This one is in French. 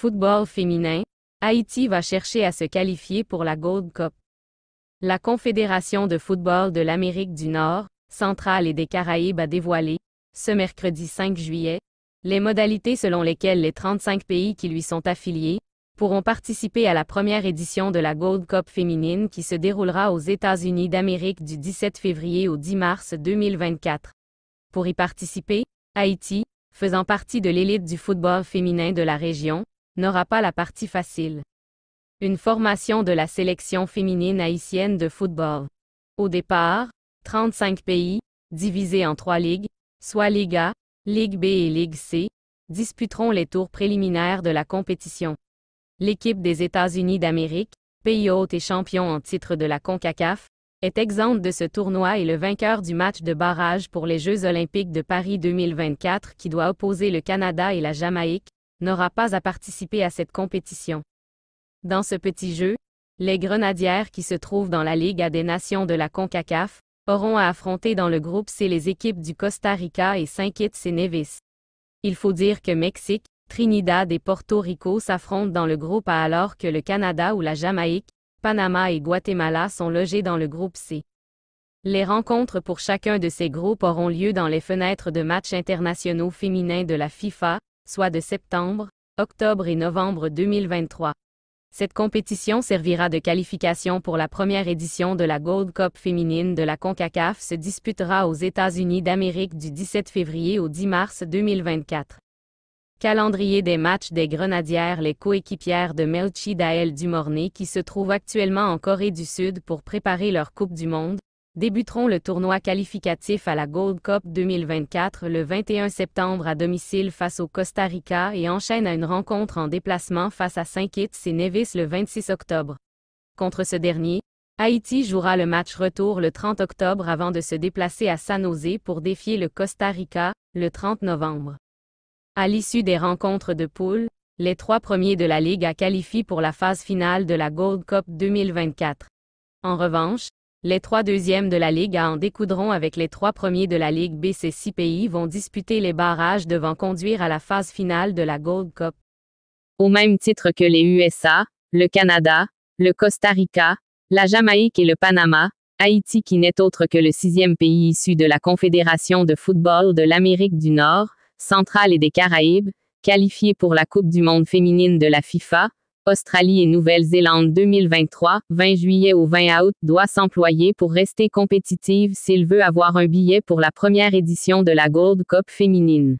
Football féminin, Haïti va chercher à se qualifier pour la Gold Cup. La Confédération de football de l'Amérique du Nord, Centrale et des Caraïbes a dévoilé, ce mercredi 5 juillet, les modalités selon lesquelles les 35 pays qui lui sont affiliés pourront participer à la première édition de la Gold Cup féminine qui se déroulera aux États-Unis d'Amérique du 17 février au 10 mars 2024. Pour y participer, Haïti, faisant partie de l'élite du football féminin de la région, n'aura pas la partie facile. Une formation de la sélection féminine haïtienne de football. Au départ, 35 pays, divisés en trois ligues, soit Ligue A, Ligue B et Ligue C, disputeront les tours préliminaires de la compétition. L'équipe des États-Unis d'Amérique, pays hôte et champion en titre de la CONCACAF, est exempte de ce tournoi et le vainqueur du match de barrage pour les Jeux olympiques de Paris 2024 qui doit opposer le Canada et la Jamaïque, n'aura pas à participer à cette compétition. Dans ce petit jeu, les Grenadières qui se trouvent dans la Ligue à des nations de la CONCACAF auront à affronter dans le groupe C les équipes du Costa Rica et Saint-Kitts et Nevis. Il faut dire que Mexique, Trinidad et Porto Rico s'affrontent dans le groupe A alors que le Canada ou la Jamaïque, Panama et Guatemala sont logés dans le groupe C. Les rencontres pour chacun de ces groupes auront lieu dans les fenêtres de matchs internationaux féminins de la FIFA, soit de septembre, octobre et novembre 2023. Cette compétition servira de qualification pour la première édition de la Gold Cup féminine de la CONCACAF se disputera aux États-Unis d'Amérique du 17 février au 10 mars 2024. Calendrier des matchs des Grenadières Les coéquipières de Melchi Dael Dumornay qui se trouvent actuellement en Corée du Sud pour préparer leur Coupe du Monde débuteront le tournoi qualificatif à la Gold Cup 2024 le 21 septembre à domicile face au Costa Rica et enchaînent à une rencontre en déplacement face à Saint Kitts et Nevis le 26 octobre. Contre ce dernier, Haïti jouera le match retour le 30 octobre avant de se déplacer à San José pour défier le Costa Rica le 30 novembre. À l'issue des rencontres de poule, les trois premiers de la Ligue a qualifié pour la phase finale de la Gold Cup 2024. En revanche, les trois deuxièmes de la Ligue A en découdront avec les trois premiers de la Ligue B. Ces six pays vont disputer les barrages devant conduire à la phase finale de la Gold Cup. Au même titre que les USA, le Canada, le Costa Rica, la Jamaïque et le Panama, Haïti qui n'est autre que le sixième pays issu de la Confédération de football de l'Amérique du Nord, Centrale et des Caraïbes, qualifié pour la Coupe du monde féminine de la FIFA, Australie et Nouvelle-Zélande 2023, 20 juillet au 20 août, doit s'employer pour rester compétitive s'il veut avoir un billet pour la première édition de la Gold Cup féminine.